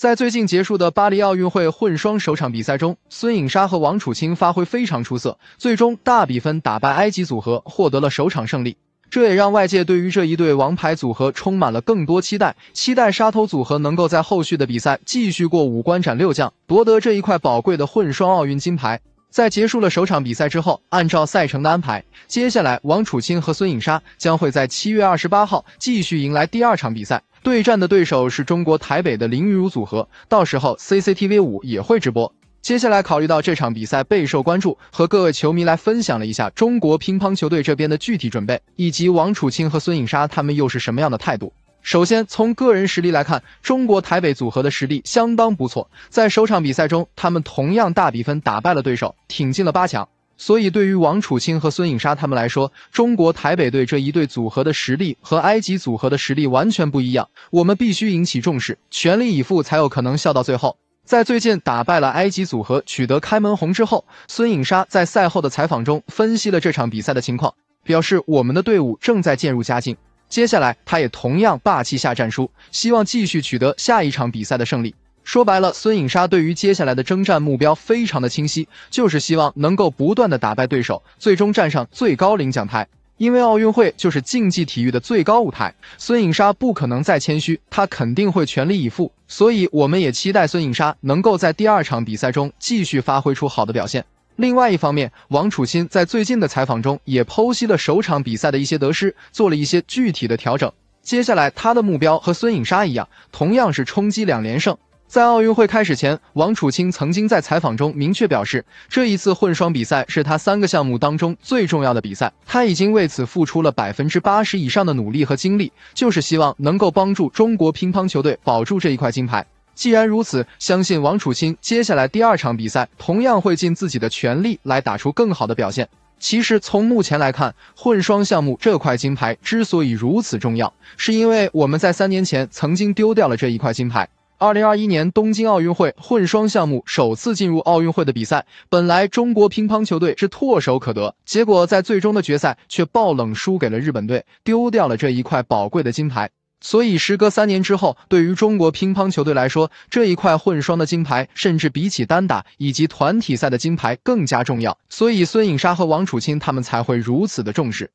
在最近结束的巴黎奥运会混双首场比赛中，孙颖莎和王楚钦发挥非常出色，最终大比分打败埃及组合，获得了首场胜利。这也让外界对于这一对王牌组合充满了更多期待，期待沙头组合能够在后续的比赛继续过五关斩六将，夺得这一块宝贵的混双奥运金牌。在结束了首场比赛之后，按照赛程的安排，接下来王楚钦和孙颖莎将会在七月二十八号继续迎来第二场比赛。对战的对手是中国台北的林昀儒组合，到时候 CCTV 五也会直播。接下来考虑到这场比赛备受关注，和各位球迷来分享了一下中国乒乓球队这边的具体准备，以及王楚钦和孙颖莎他们又是什么样的态度。首先从个人实力来看，中国台北组合的实力相当不错，在首场比赛中，他们同样大比分打败了对手，挺进了八强。所以，对于王楚钦和孙颖莎他们来说，中国台北队这一对组合的实力和埃及组合的实力完全不一样。我们必须引起重视，全力以赴才有可能笑到最后。在最近打败了埃及组合，取得开门红之后，孙颖莎在赛后的采访中分析了这场比赛的情况，表示我们的队伍正在渐入佳境。接下来，他也同样霸气下战书，希望继续取得下一场比赛的胜利。说白了，孙颖莎对于接下来的征战目标非常的清晰，就是希望能够不断的打败对手，最终站上最高领奖台。因为奥运会就是竞技体育的最高舞台，孙颖莎不可能再谦虚，她肯定会全力以赴。所以我们也期待孙颖莎能够在第二场比赛中继续发挥出好的表现。另外一方面，王楚钦在最近的采访中也剖析了首场比赛的一些得失，做了一些具体的调整。接下来他的目标和孙颖莎一样，同样是冲击两连胜。在奥运会开始前，王楚钦曾经在采访中明确表示，这一次混双比赛是他三个项目当中最重要的比赛，他已经为此付出了百分之八十以上的努力和精力，就是希望能够帮助中国乒乓球队保住这一块金牌。既然如此，相信王楚钦接下来第二场比赛同样会尽自己的全力来打出更好的表现。其实从目前来看，混双项目这块金牌之所以如此重要，是因为我们在三年前曾经丢掉了这一块金牌。二零二一年东京奥运会混双项目首次进入奥运会的比赛，本来中国乒乓球队是唾手可得，结果在最终的决赛却爆冷输给了日本队，丢掉了这一块宝贵的金牌。所以，时隔三年之后，对于中国乒乓球队来说，这一块混双的金牌，甚至比起单打以及团体赛的金牌更加重要。所以，孙颖莎和王楚钦他们才会如此的重视。